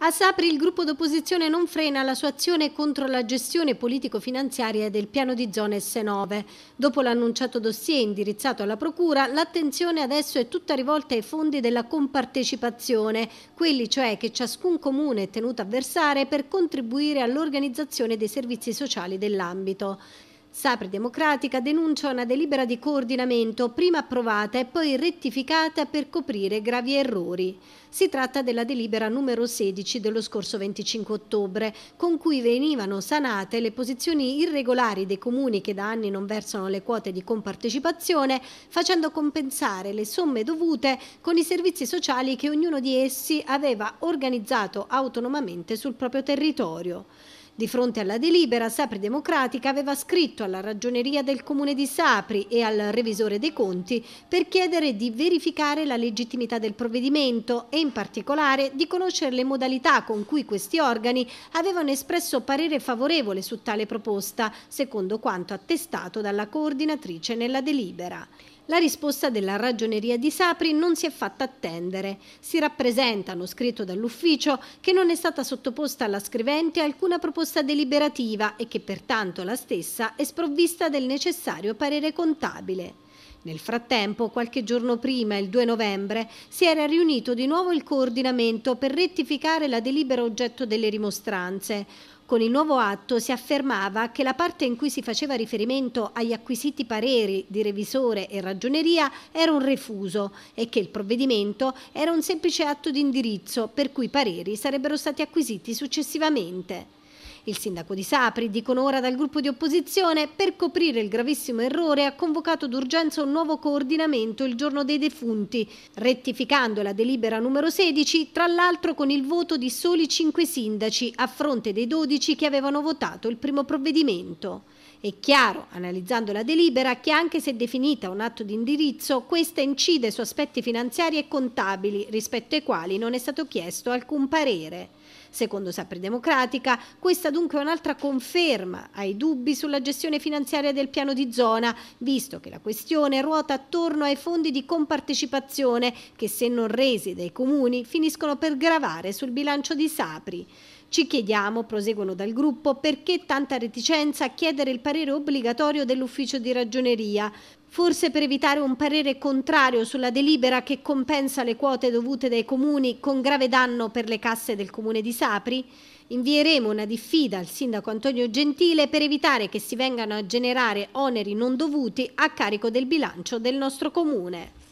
A Sapri il gruppo d'opposizione non frena la sua azione contro la gestione politico-finanziaria del piano di zona S9. Dopo l'annunciato dossier indirizzato alla Procura, l'attenzione adesso è tutta rivolta ai fondi della compartecipazione, quelli cioè che ciascun comune è tenuto a versare per contribuire all'organizzazione dei servizi sociali dell'ambito. Sapri Democratica denuncia una delibera di coordinamento prima approvata e poi rettificata per coprire gravi errori. Si tratta della delibera numero 16 dello scorso 25 ottobre, con cui venivano sanate le posizioni irregolari dei comuni che da anni non versano le quote di compartecipazione, facendo compensare le somme dovute con i servizi sociali che ognuno di essi aveva organizzato autonomamente sul proprio territorio. Di fronte alla delibera, Sapri Democratica aveva scritto alla ragioneria del Comune di Sapri e al revisore dei conti per chiedere di verificare la legittimità del provvedimento e in particolare di conoscere le modalità con cui questi organi avevano espresso parere favorevole su tale proposta, secondo quanto attestato dalla coordinatrice nella delibera. La risposta della ragioneria di Sapri non si è fatta attendere. Si rappresenta, hanno scritto dall'ufficio, che non è stata sottoposta alla scrivente alcuna proposta deliberativa e che pertanto la stessa è sprovvista del necessario parere contabile. Nel frattempo, qualche giorno prima, il 2 novembre, si era riunito di nuovo il coordinamento per rettificare la delibera oggetto delle rimostranze. Con il nuovo atto si affermava che la parte in cui si faceva riferimento agli acquisiti pareri di revisore e ragioneria era un refuso e che il provvedimento era un semplice atto di indirizzo per cui i pareri sarebbero stati acquisiti successivamente. Il sindaco di Sapri, dicono ora dal gruppo di opposizione, per coprire il gravissimo errore ha convocato d'urgenza un nuovo coordinamento il giorno dei defunti, rettificando la delibera numero 16, tra l'altro con il voto di soli 5 sindaci a fronte dei 12 che avevano votato il primo provvedimento. È chiaro, analizzando la delibera, che anche se definita un atto di indirizzo, questa incide su aspetti finanziari e contabili rispetto ai quali non è stato chiesto alcun parere. Secondo Sapri Democratica, questa dunque è un'altra conferma ai dubbi sulla gestione finanziaria del piano di zona, visto che la questione ruota attorno ai fondi di compartecipazione che se non resi dai comuni finiscono per gravare sul bilancio di Sapri. Ci chiediamo, proseguono dal gruppo, perché tanta reticenza a chiedere il parere obbligatorio dell'ufficio di ragioneria, forse per evitare un parere contrario sulla delibera che compensa le quote dovute dai comuni con grave danno per le casse del comune di Sapri, invieremo una diffida al sindaco Antonio Gentile per evitare che si vengano a generare oneri non dovuti a carico del bilancio del nostro comune.